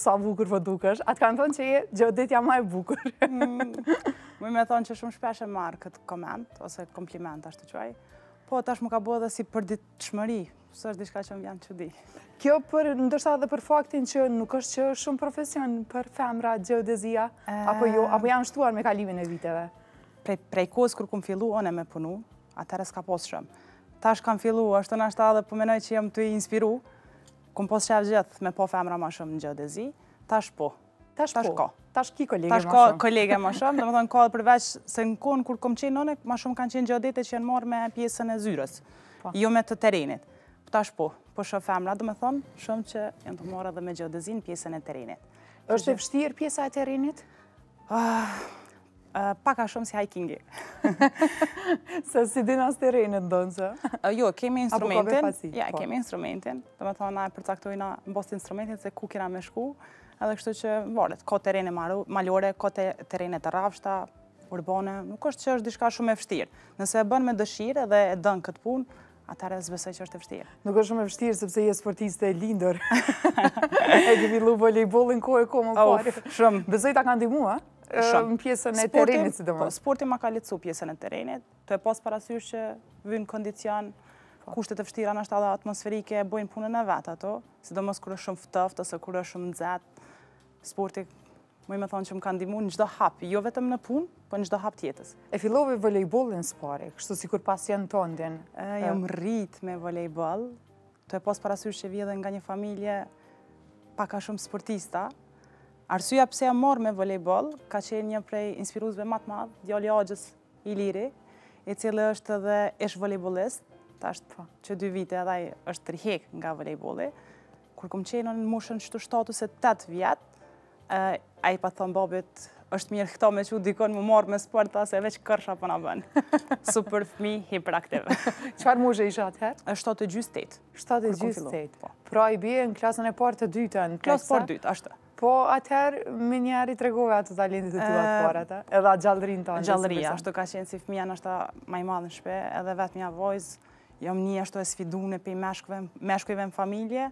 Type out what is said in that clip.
sa bukur për po dukësh. Atë kanë thonë që je ma e bukur. Mm, më me thonë që shumë shpeshe marë këtë koment, ose kompliment ashtë të quaj. Po, tash më ka bo dhe si përdit shmëri, së është dishka që më janë që di. Kjo për, ndërsa dhe për faktin që nuk është që shumë profesion për femra, gjëdezia, apo jo, apo janë shtuar me kalimin e viteve? Prej kosë kërë këmë fillu, one me punu, atërës ka posë shumë. Tash kam fillu, ashtë të nashtë adhe, po menoj që jam të inspiru, Këm posë qef gjithë me po femra ma shumë në gjëdhe zi, tash po. Tash po. Tash ki kolege ma shumë. Tash ka kolege ma shumë, dhe më thonë ka dhe përveç se në konë kur kom qenë nëne, ma shumë kanë qenë gjëdhete që janë marë me pjesën e zyrës, po. jo me të terenit. Tash po, po shumë femra, dhe më thonë shumë që janë të marë edhe me gjëdhe zi në pjesën e terenit. është e vështirë pjesa e terenit? Ah paka shumë si hikingi. Se si dinas të rejnë të që? Jo, kemi instrumentin. Apo Ja, kemi instrumentin. Dhe me thonë, na përcaktojna në bostë instrumentin, se ku kina me shku, edhe kështu që, varet, ko të rejnë maljore, ko të rejnë të rafshta, urbane, nuk është që është dishka shumë e fështirë. Nëse e bënë me dëshirë edhe e dënë këtë punë, atare zbesoj që është e fështirë. Nuk është shumë e fështirë, sepse je sportiste e lindër. E këmi lu volejbolin ko e ko më Shumë. Besoj kanë dimua? në pjesën e terenit, si të po, më. Sportin ma ka lecu pjesën e terenit, të e pas parasysh që vynë kondicion, po. kushtet e fështira në shtada atmosferike, e bojnë punën e vetë ato, si të mos kërë shumë fëtëft, ose kërë shumë në sportin mu i me thonë që më kanë dimu në gjdo hap, jo vetëm në punë, po në gjdo hap tjetës. E filove volejbolin së pare, kështu si kur pas janë të ndjen? E, jam rrit me volejbol, të e pas që vjedhe nga një familje, pa ka shumë sportista, Arsua pse e morë me volejbol, ka qenë një prej inspiruzve matë madhë, djoli agjës i liri, i cilë është edhe ish volejbolist, ta është po, që dy vite edhe është të rihek nga volejboli. Kur kom qenë në mushën qëtu se tëtë vjetë, a i pa thonë babit, është mirë këto me që u dikon më morë me sport, ta se veç kërsha përna bënë. Super fmi, hiperaktive. Qëar mushë e isha atëherë? është të gjysë të të të të të të të të të të të të të të të të të Po, atëherë, me njerë i tregove ato talentit të tila të parët, edhe atë gjallërin të anë. Gjallëria. Ashtu ka qenë si fëmija në është maj madhë në shpe, edhe vetë mja vojzë, jam jo, një ashtu e sfidune pej pëj meshkujve në familje,